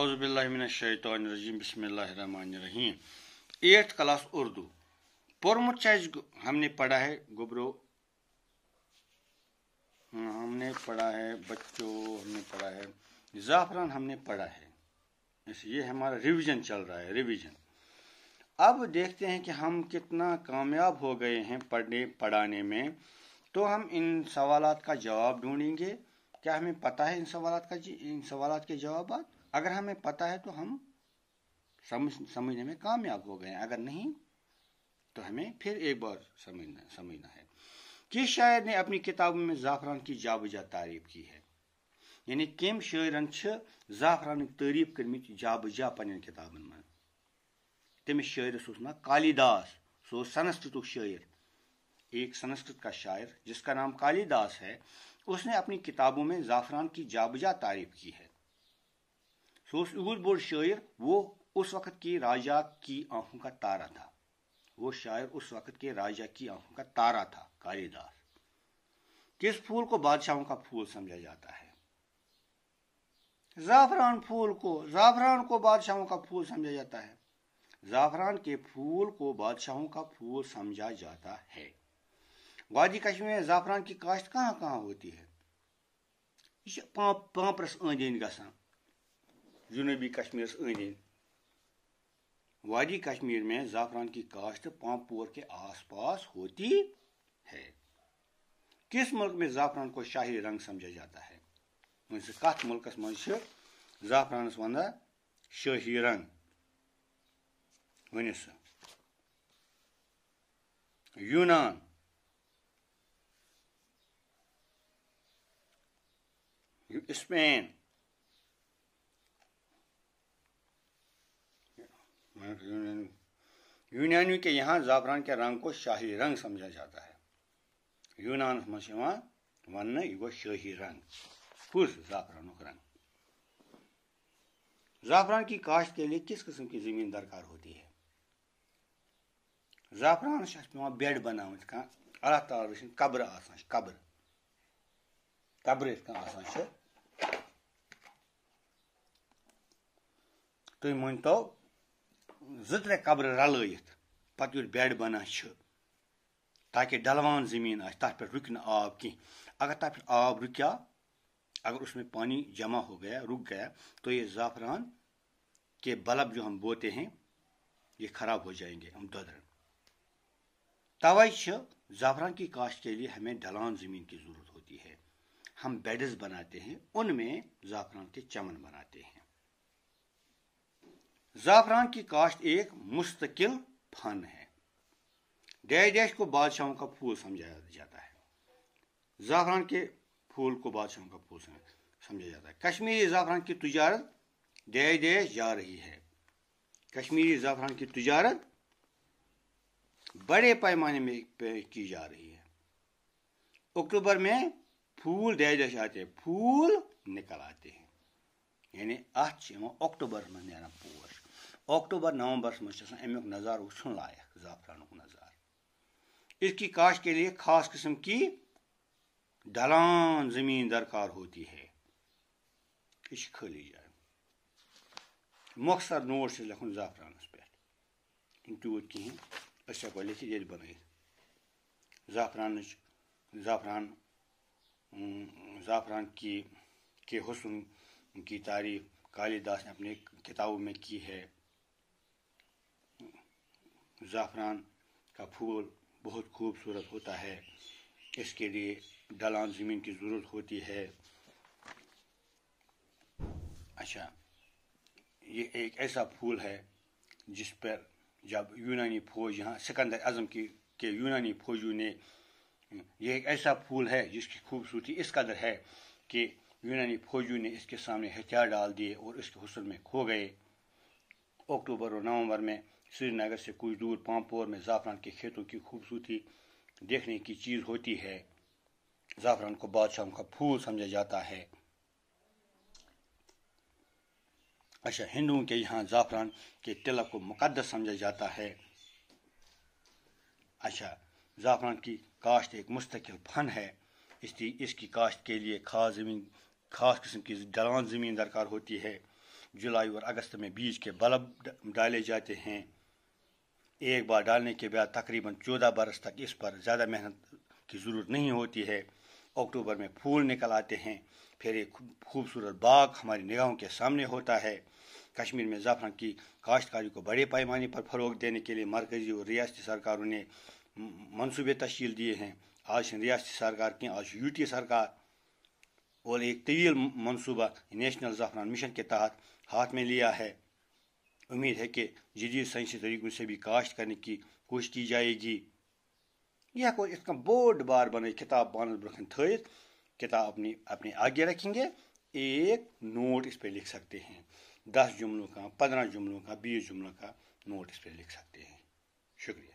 अवज़बिल्लिमिनशैतरजीम बसमीम eighth class Urdu पुरमुत हमने पढ़ा है गुबरो हाँ, हमने पढ़ा है बच्चों हमने पढ़ा है ज़ाफ़रान हमने पढ़ा है ये हमारा रिवीजन चल रहा है रिवीजन अब देखते हैं कि हम कितना कामयाब हो गए हैं पढ़ने पढ़ाने में तो हम इन सवाल का जवाब ढूंढेंगे क्या हमें पता है इन सवाल का इन सवाल के जवाब अगर हमें पता है तो हम समझ समझने में कामयाब हो गए अगर नहीं तो हमें फिर एक बार समझना समझना है किस शायर ने अपनी किताब में जाफरान की जाबजा तारीफ की है यानी कम शायरन जाफरान तारीफ करम जाबजा पन्न किताबन मे तमिस शायरस ना कालिदास सो संस्कृत शायर एक संस्कृत का शायर जिसका नाम कालिदास है उसने अपनी किताबों में जाफरान की जाबजा तारीफ की है सोस उगुल बोर्ड शायर वो उस वक्त के राजा की आंखों का तारा था वो शायर उस वक्त के राजा की आंखों का तारा था कालिदास किस फूल को बादशाहों का फूल समझा जाता है जाफरान फूल को जाफरान को बादशाहों का फूल समझा जाता है जाफरान के फूल को बादशाहों का फूल समझा जाता है वादी कश्मीर में जाफरान की काश्त कहाँ कहाँ होती है यह पापरस अंद ग जुनूबी कश्मीर अंद वादी कश्मीर में ज़ाफ़रान की काश्त पामपुर के आस पास होती है किस मुल्क में ज़ाफ़रान को शाही रंग समझा जाता है वह कत मुल्क मज वन शाही रंग वन यूनान स्पेन यूनान यूनानी के यहाँ जाफरान के रंग को शाही रंग समझा जाता है यूनान मह वन यह शाही रंग कुछ जाफरान रंग जाफरान की काश्त के लिए किस किस्म की ज़मीन दरकार होती है जाफरान पे बेड बना अल्लाह ताली कब्र कब्र कब्र तो ये तुम मनो زٕ ترٛےٚ قبرٕ رَلٲیِتھ پَتہٕ یور بٮ۪ڈ بَنان چھِ تاکہِ ڈَلوان زٔمیٖن آسہِ تَتھ پٮ۪ٹھ رُکہِ نہٕ آب کینٛہہ اگر تَتھ پٮ۪ٹھ آب رُکیا अगर उसमें पानी जमा हो गया रुक गया तो ये ज़ाफ़रान के बल्ब जो हम बोते हैं ये ख़राब हो जाएंगे हम ददरन तवे ज़ाफ़रान की काश्त के लिए हमें ढलान ज़मीन की ज़रूरत होती है हम बेडस बनाते हैं उनमें ज़ाफ़रान के चमन बनाते हैं ज़ाफ़रान की काश्त एक मुस्तकिल फन है डैश डैश को बादशाहों का फूल समझाया जाता है ज़ाफ़रान के फूल को बादशाहों का फूल समझा जाता है कश्मीरी ज़ाफ़रान की तजारत डैश डैश जा रही है कश्मीरी ज़ाफ़रान की तजारत बड़े पैमाने में की जा रही है अक्टूबर में फूल डैश डैश आते हैं फूल निकल आते हैं यानी अक्टूबर में पोश अक्टूबर नवंबरस मज अमुक नज़ार वुन लायक जाफरान नज़ार इसकी काश के लिए खास किस्म की दलान ज़मीन दरकार होती है यह खाली जान मखसर नोट लिखुन जाफरानस पे तूत कहें हेको अच्छा, लिखित ये बन जाफरान जाफरान जाफरान की के हसन की तारीफ कालिदास ने अपने किताबों में की है ज़ाफ़रान का फूल बहुत खूबसूरत होता है इसके लिए दलान ज़मीन की ज़रूरत होती है अच्छा ये एक ऐसा फूल है जिस पर जब यूनानी फौज यहाँ सिकंदर अज़म की के यूनानी फौजियों ने ये एक ऐसा फूल है जिसकी खूबसूरती इस कदर है कि यूनानी फौजियों ने इसके सामने हथियार डाल दिए और इसके हसन में खो गए अक्टूबर और नवंबर में श्रीनगर से कुछ दूर पामपोर में ज़ाफ़रान के खेतों की खूबसूरती देखने की चीज़ होती है ज़ाफ़रान को बादशाहों का फूल समझा जाता है अच्छा हिंदुओं के यहाँ ज़ाफ़रान के तिलक को मुकदस समझा जाता है अच्छा ज़ाफ़रान की काश्त एक मुस्तकिल फन है इसकी इसकी काश्त के लिए खास ज़मीन खास किस्म की दलान ज़मीन दरकार होती है जुलाई और अगस्त में बीज के बल्ब डाले जाते हैं एक बार डालने के बाद तकरीबन चौदह बरस तक इस पर ज़्यादा मेहनत की ज़रूरत नहीं होती है अक्टूबर में फूल निकल आते हैं फिर एक खूबसूरत बाग हमारी निगाहों के सामने होता है कश्मीर में ज़ाफ़रान की काश्तकारी को बड़े पैमाने पर फ़रोग देने के लिए मरकज़ी और रियाती सरकारों ने मनसूबे तश्ील दिए हैं आज रियाती सरकार की आज यूटी सरकार और एक तवील मनसूबा नेशनल ज़ाफ़रान मिशन के तहत हाथ में लिया है उम्मीद है कि जदीद साइंसी तरीक़ों से भी काश्त करने की कोशिश की जाएगी यह को इत बोर्ड बार बने किताब बानस ब्रखन थत किताब अपनी अपने आगे रखेंगे एक नोट इस पर लिख सकते हैं दस जुमलों का पंद्रह जुमलों का बीस जुमलों का नोट इस पर लिख सकते हैं शुक्रिया